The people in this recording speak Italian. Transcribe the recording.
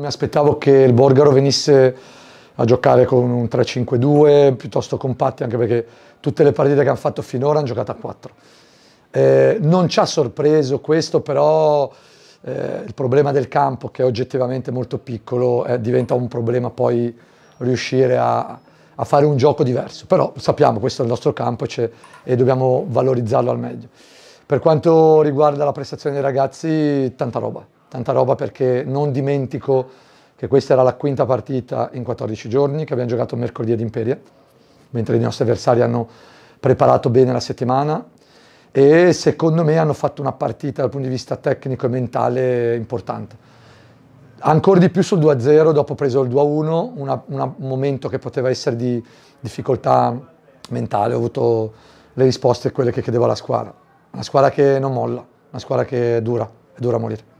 Non mi aspettavo che il Borgaro venisse a giocare con un 3-5-2 piuttosto compatti, anche perché tutte le partite che hanno fatto finora hanno giocato a 4. Eh, non ci ha sorpreso questo, però eh, il problema del campo, che è oggettivamente molto piccolo, eh, diventa un problema poi riuscire a, a, fare un gioco diverso. Però sappiamo, questo è il nostro campo e dobbiamo valorizzarlo al meglio. Per quanto riguarda la prestazione dei ragazzi, tanta roba tanta roba perché non dimentico che questa era la quinta partita in 14 giorni che abbiamo giocato mercoledì ad Imperia, mentre i nostri avversari hanno preparato bene la settimana e secondo me hanno fatto una partita dal punto di vista tecnico e mentale importante. Ancora di più sul 2-0, dopo preso il 2-1, un momento che poteva essere di difficoltà mentale, ho avuto le risposte quelle che chiedevo alla squadra. Una squadra che non molla, una squadra che è dura, è dura a morire.